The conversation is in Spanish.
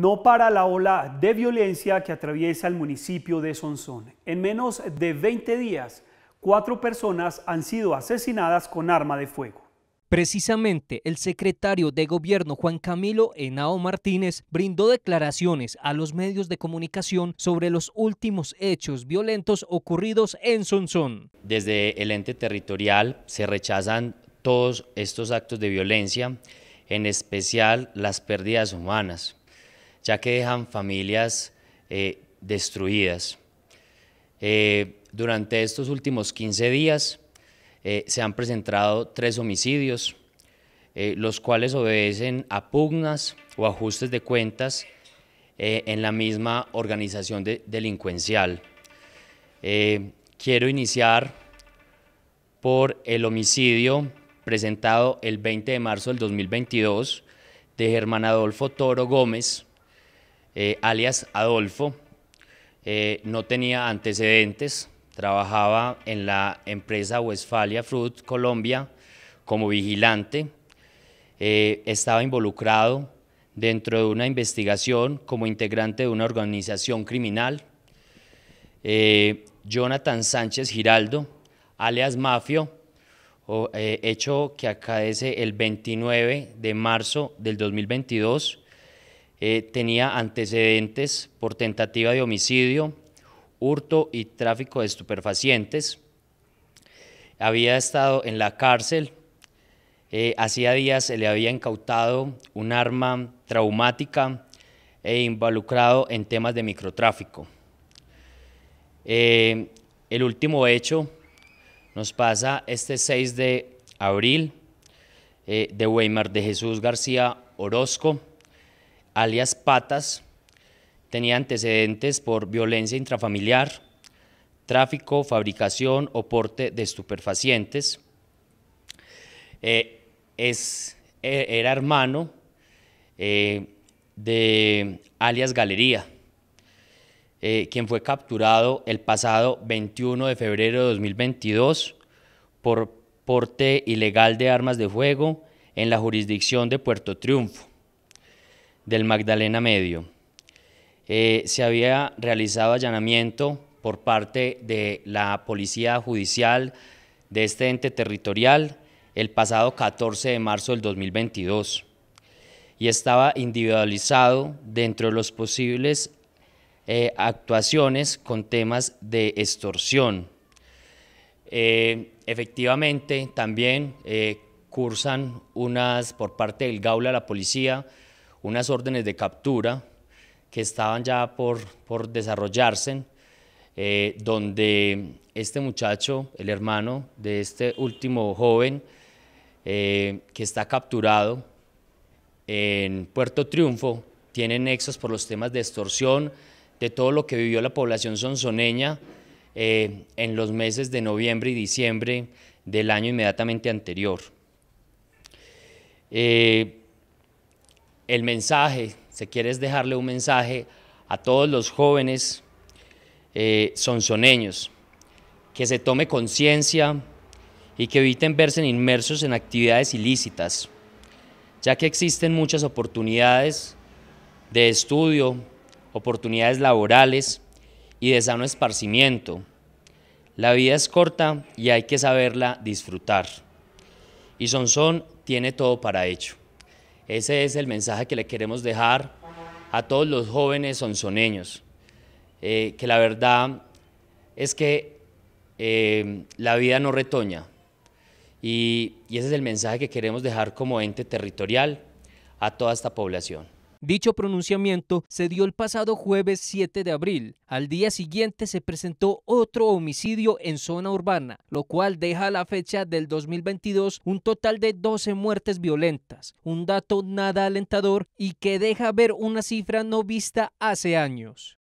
no para la ola de violencia que atraviesa el municipio de Sonsón. En menos de 20 días, cuatro personas han sido asesinadas con arma de fuego. Precisamente, el secretario de Gobierno Juan Camilo Henao Martínez brindó declaraciones a los medios de comunicación sobre los últimos hechos violentos ocurridos en Sonsón. Desde el ente territorial se rechazan todos estos actos de violencia, en especial las pérdidas humanas, ya que dejan familias eh, destruidas. Eh, durante estos últimos 15 días eh, se han presentado tres homicidios, los cuales obedecen a pugnas o ajustes de cuentas en la misma organización delincuencial. quiero iniciar por el homicidio presentado el 20 de marzo del 2022 de Germán Adolfo Toro Gómez, eh, alias Adolfo, eh, no tenía antecedentes, trabajaba en la empresa Westfalia Fruit Colombia como vigilante, eh, estaba involucrado dentro de una investigación como integrante de una organización criminal. Jonathan Sánchez Giraldo, alias Mafio, hecho que acadece el 29 de marzo del 2022 eh, tenía antecedentes por tentativa de homicidio, hurto y tráfico de estupefacientes. Había estado en la cárcel. Eh, hacía días se le había incautado un arma traumática e involucrado en temas de microtráfico. Eh, el último hecho nos pasa este 6 de abril de Weimar de Jesús García Orozco alias Patas, tenía antecedentes por violencia intrafamiliar, tráfico, fabricación o porte de estupefacientes. Eh, es, e, era hermano eh, de alias Galería, eh, quien fue capturado el pasado 21 de febrero de 2022 por porte ilegal de armas de fuego en la jurisdicción de Puerto Triunfo del Magdalena Medio. Eh, se había realizado allanamiento por parte de la Policía Judicial de este ente territorial el pasado 14 de marzo del 2022 y estaba individualizado dentro de las posibles eh, actuaciones con temas de extorsión. Eh, efectivamente, también cursan unas por parte del Gaula la policía unas órdenes de captura que estaban ya por, por desarrollarse, eh, donde este muchacho, el hermano de este último joven eh, que está capturado en Puerto Triunfo, tiene nexos por los temas de extorsión, de todo lo que vivió la población sonsoneña eh, en los meses de noviembre y diciembre del año inmediatamente anterior el mensaje, si quieres dejarle un mensaje a todos los jóvenes eh, sonsoneños, que se tome conciencia y que eviten verse inmersos en actividades ilícitas, ya que existen muchas oportunidades de estudio, oportunidades laborales y de sano esparcimiento. La vida es corta y hay que saberla disfrutar. Y Sonsón tiene todo para ello. Ese es el mensaje que le queremos dejar a todos los jóvenes onzoneños, eh, que la verdad es que eh, la vida no retoña y, y ese es el mensaje que queremos dejar como ente territorial a toda esta población. Dicho pronunciamiento se dio el pasado jueves 7 de abril. Al día siguiente se presentó otro homicidio en zona urbana, lo cual deja a la fecha del 2022 un total de 12 muertes violentas, un dato nada alentador y que deja ver una cifra no vista hace años.